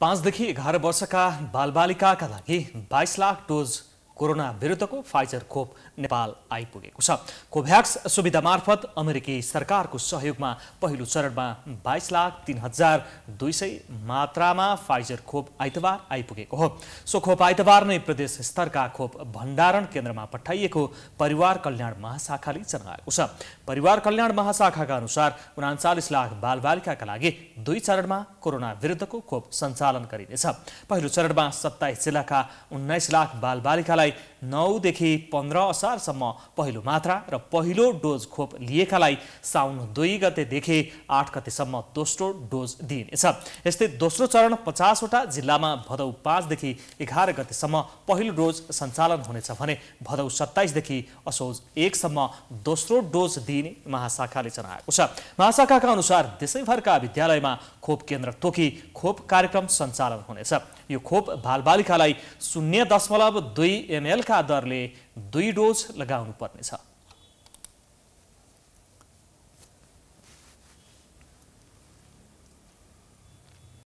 पाँचदेखि एघार वर्षका बालबालिकाका लागि बाइस लाख डोज कोरोना विरुद्धको फाइजर खोप नेपाल आइपुगेको छ कोभ्याक्स सुविधा मार्फत अमेरिकी सरकारको सहयोगमा पहिलो चरणमा बाइस लाख तिन हजार दुई सय मात्रामा फाइजर खोप आइतबार आइपुगेको हो सो खोप आइतबार नै प्रदेश स्तरका खोप भण्डारण केन्द्रमा पठाइएको परिवार कल्याण महाशाखाले जनाएको छ परिवार कल्याण महाशाखाका अनुसार उनाचालिस लाख बालबालिकाका लागि दुई चरणमा कोरोना विरुद्धको खोप सञ्चालन गरिनेछ पहिलो चरणमा सत्ताइस जिल्लाका उन्नाइस लाख बालबालिकालाई व्यक्तिलाई नौदेखि पन्ध्र असारसम्म पहिलो मात्रा र पहिलो डोज खोप लिएकालाई साउन दुई गतेदेखि आठ गतेसम्म दोस्रो डोज दिइनेछ यस्तै दोस्रो चरण पचासवटा जिल्लामा भदौ पाँचदेखि एघार गतेसम्म पहिलो डोज सञ्चालन हुनेछ भने भदौ सत्ताइसदेखि असोज एकसम्म दोस्रो डोज दिइने महाशाखाले जनाएको छ महाशाखाका अनुसार देशैभरका विद्यालयमा खोप केन्द्र तोकी खोप कार्यक्रम सञ्चालन हुनेछ यो खोप बालबालिकालाई शून्य दशमलव दुई एमएलका दरले दुई डोज लगाउनु पर्नेछ